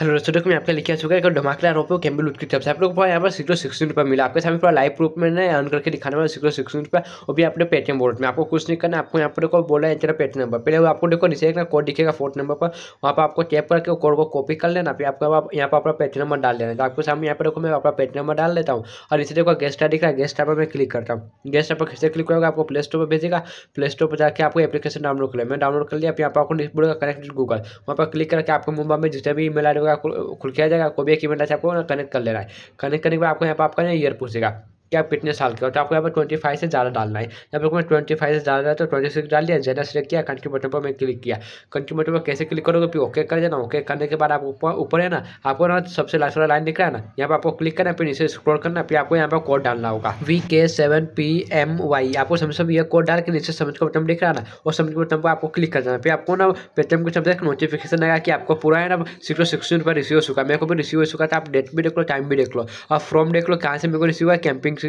hello student में आपका लिखा चुका है धमाकला रोपो कैम्बल की तरफ से आप लोग को यहाँ पर सिक्रो सिक्सटी रुपये मिला आपके सामने पूरा लाइव प्रूफ में अर्न करके दिखाने वाला सिक्रो सिक्सटी रुपये वो भी आपने पेटीएम बोर्ड में आपको कुछ नहीं करना आपको यहाँ पर बोला है तेरा पेटीएम नंबर पहले आपको देखो नीचे एक ना कोड दिखेगा फोर्थ नंबर पर वहाँ पर आपको टैप करके कोड को कॉपी कर लेना फिर आपको यहाँ पर अपना पेटी नंबर डाल देना तो आपके सामने यहाँ पर देखो मैं अपना पेटी नंबर डाल देता हूँ और नीचे देखो गेस्ट दिख रहा है गेस्ट पर मैं क्लिक करता हूँ गेस्ट पर कैसे क्लिक करोगे आपको प्ले स्टोर पर भेजेगा प्ले स्टोर पर जाकर आपको एप्लीकेशन डाउनलोड कर लिया मैं डाउनलोड कर लिया फिर आपको कनेक्टेड गूगल वहाँ पर क्लिक करके आपको मुंबई में जितने भी मेल आई होगा खुल किया जाएगा भी एक मिनट अच्छा आपको कनेक्ट कर लेना है कनेक्ट करने के बाद आपको यहाँ पर आपका ईयर पूछेगा कि आप कितने साल के हो तो आपको यहाँ पर ट्वेंटी फाइव से ज़्यादा डालना है जब मैं ट्वेंटी फाइव से ज़्यादा तो ट्वेंटी सिक्स डाल दिया जेनर सेलेक्ट किया कंट्री बटन पर मैं क्लिक किया कंट्री बटन पर कैसे क्लिक करोगे फिर ओके कर देना ओके करने के बाद आप ऊपर है ना आपको ना सबसे लास्ट वाला लाइन दिख रहा है ना यहाँ पर आपको क्लिक करना फिर नीचे स्क्रोल करना फिर आपको यहाँ पर कोड डालना होगा वी के सेवन पी एम वाई आपको समझ में यह कोड डाल के नीचे समझ का बटन दिख रहा है ना और समझ बटन पर आपको क्लिक कर देना फिर आपको ना पेटीएम के समय नोटिफिकेशन आएगा कि आपको पूरा है ना सिक्स सिक्स रिसीव हो चुका मेरे को भी रिसीव हो चुका था तो आप डेट भी देख लो टाइम भी देख लो और फॉर्म देख लो कहाँ से मेरे को रिसीव हुआ कैंपिंग